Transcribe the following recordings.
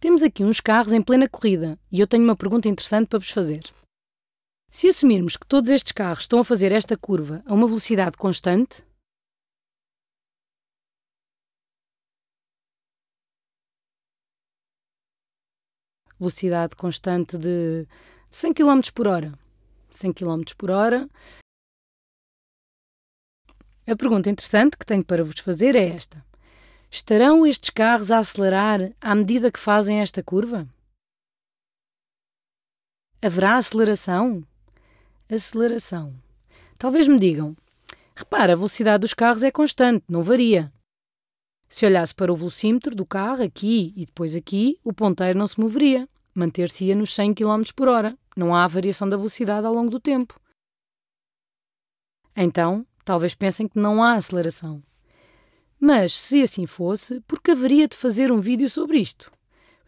Temos aqui uns carros em plena corrida e eu tenho uma pergunta interessante para vos fazer. Se assumirmos que todos estes carros estão a fazer esta curva a uma velocidade constante, velocidade constante de 100 km por hora. 100 km por hora. A pergunta interessante que tenho para vos fazer é esta. Estarão estes carros a acelerar à medida que fazem esta curva? Haverá aceleração? Aceleração. Talvez me digam: repara, a velocidade dos carros é constante, não varia. Se olhasse para o velocímetro do carro aqui e depois aqui, o ponteiro não se moveria, manter-se-ia nos 100 km por hora. Não há variação da velocidade ao longo do tempo. Então, talvez pensem que não há aceleração. Mas, se assim fosse, por que haveria de fazer um vídeo sobre isto?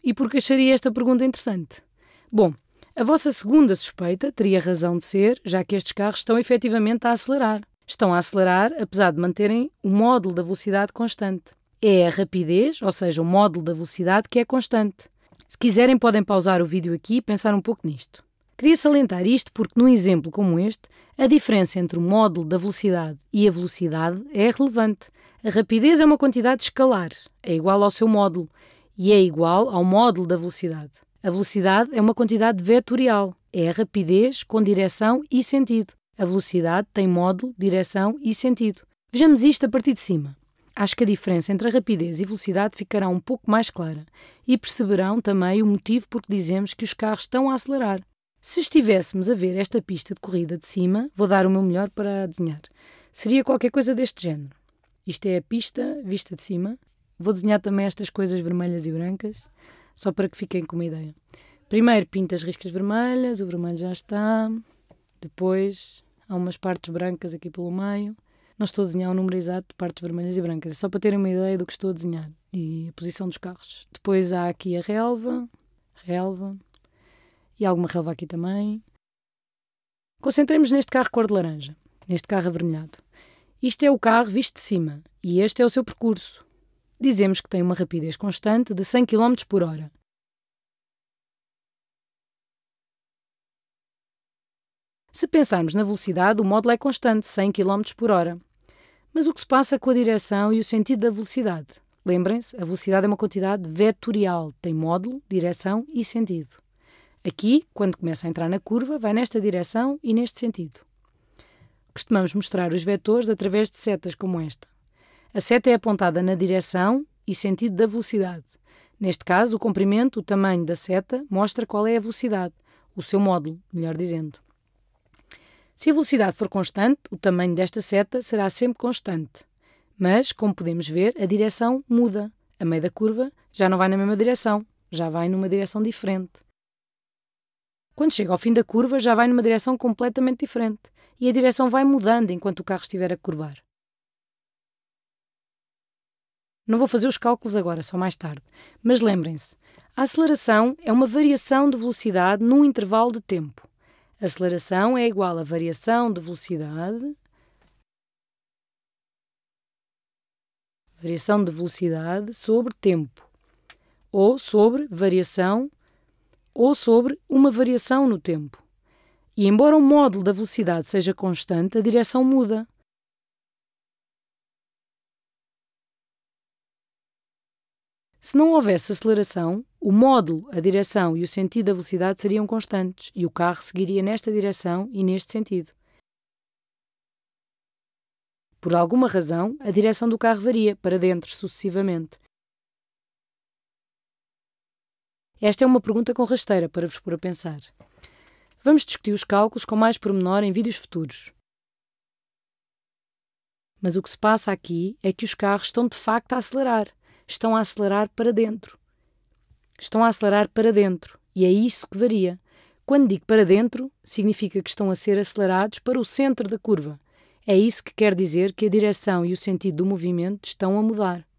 E por que acharia esta pergunta interessante? Bom, a vossa segunda suspeita teria razão de ser, já que estes carros estão efetivamente a acelerar. Estão a acelerar, apesar de manterem o módulo da velocidade constante. É a rapidez, ou seja, o módulo da velocidade, que é constante. Se quiserem, podem pausar o vídeo aqui e pensar um pouco nisto. Queria salientar isto porque, num exemplo como este, a diferença entre o módulo da velocidade e a velocidade é relevante. A rapidez é uma quantidade escalar, é igual ao seu módulo, e é igual ao módulo da velocidade. A velocidade é uma quantidade vetorial, é a rapidez com direção e sentido. A velocidade tem módulo, direção e sentido. Vejamos isto a partir de cima. Acho que a diferença entre a rapidez e velocidade ficará um pouco mais clara e perceberão também o motivo por que dizemos que os carros estão a acelerar. Se estivéssemos a ver esta pista de corrida de cima, vou dar o meu melhor para desenhar. Seria qualquer coisa deste género. Isto é a pista vista de cima. Vou desenhar também estas coisas vermelhas e brancas, só para que fiquem com uma ideia. Primeiro pinto as riscas vermelhas, o vermelho já está. Depois há umas partes brancas aqui pelo meio. Não estou a desenhar o um número exato de partes vermelhas e brancas, é só para terem uma ideia do que estou a desenhar e a posição dos carros. Depois há aqui a relva, relva, e alguma relva aqui também. Concentremos neste carro cor de laranja, neste carro avermelhado. Isto é o carro visto de cima e este é o seu percurso. Dizemos que tem uma rapidez constante de 100 km por hora. Se pensarmos na velocidade, o módulo é constante, 100 km por hora. Mas o que se passa com a direção e o sentido da velocidade? Lembrem-se, a velocidade é uma quantidade vetorial, tem módulo, direção e sentido. Aqui, quando começa a entrar na curva, vai nesta direção e neste sentido. Costumamos mostrar os vetores através de setas como esta. A seta é apontada na direção e sentido da velocidade. Neste caso, o comprimento, o tamanho da seta, mostra qual é a velocidade, o seu módulo, melhor dizendo. Se a velocidade for constante, o tamanho desta seta será sempre constante. Mas, como podemos ver, a direção muda. A meio da curva já não vai na mesma direção, já vai numa direção diferente. Quando chega ao fim da curva, já vai numa direção completamente diferente e a direção vai mudando enquanto o carro estiver a curvar. Não vou fazer os cálculos agora, só mais tarde, mas lembrem-se: a aceleração é uma variação de velocidade num intervalo de tempo. A aceleração é igual a variação de velocidade. Variação de velocidade sobre tempo ou sobre variação ou sobre uma variação no tempo. E embora o módulo da velocidade seja constante, a direção muda. Se não houvesse aceleração, o módulo, a direção e o sentido da velocidade seriam constantes e o carro seguiria nesta direção e neste sentido. Por alguma razão, a direção do carro varia para dentro sucessivamente. Esta é uma pergunta com rasteira para vos pôr a pensar. Vamos discutir os cálculos com mais pormenor em vídeos futuros. Mas o que se passa aqui é que os carros estão de facto a acelerar. Estão a acelerar para dentro. Estão a acelerar para dentro. E é isso que varia. Quando digo para dentro, significa que estão a ser acelerados para o centro da curva. É isso que quer dizer que a direção e o sentido do movimento estão a mudar.